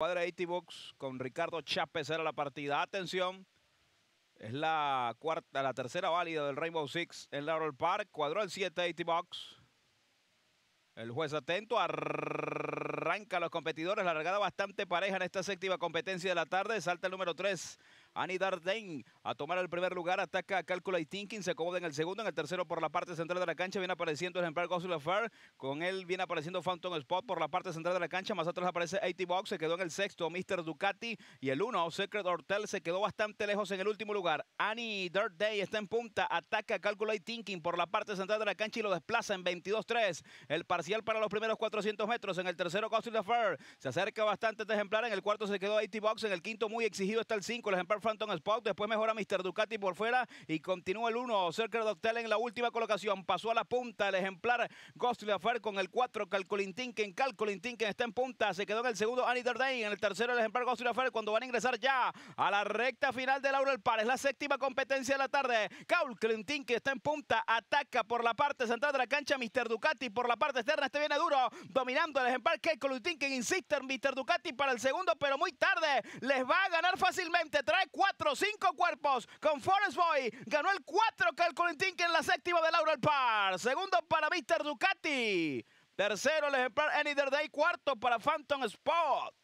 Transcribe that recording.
Cuadra Box con Ricardo Chávez era la partida. Atención, es la cuarta, la tercera válida del Rainbow Six en Laurel Park. Cuadró el 7 Box. El juez atento arranca a los competidores. La largada bastante pareja en esta séptima competencia de la tarde. Salta el número 3, Ani Dardenne a tomar el primer lugar. Ataca a Thinking, y Se acomoda en el segundo. En el tercero por la parte central de la cancha. Viene apareciendo el Ejemplar Gospel Affair. Con él viene apareciendo Phantom Spot por la parte central de la cancha. Más atrás aparece 80 Box. Se quedó en el sexto. Mr. Ducati. Y el uno, Secret Hortel, se quedó bastante lejos en el último lugar. Ani Day está en punta. Ataca a Thinking por la parte central de la cancha y lo desplaza en 22-3. El parcial para los primeros 400 metros. En el tercero Gospel Affair. Se acerca bastante este ejemplar. En el cuarto se quedó 80 Box. En el quinto muy exigido está el 5. El ejemplar Phantom Spock, Después mejora Mr. Ducati por fuera y continúa el 1. del Doctel en la última colocación. Pasó a la punta el ejemplar Ghostly Affair con el 4. que en Calculin que está en punta. Se quedó en el segundo Annie Day. En el tercero el ejemplar Ghostly Affair cuando van a ingresar ya a la recta final de Laurel Par. Es la séptima competencia de la tarde. Calculin que está en punta. Ataca por la parte central de la cancha Mr. Ducati. Por la parte externa este viene duro. Dominando el ejemplar Calculin que Insiste en Mr. Ducati para el segundo pero muy tarde. Les va a ganar fácilmente. Trae Cuatro, cinco cuerpos con Forest Boy. Ganó el 4 Calculentín que en la séptima de Laurel Par. Segundo para Mr. Ducati. Tercero el ejemplar Any Day. Cuarto para Phantom Spot.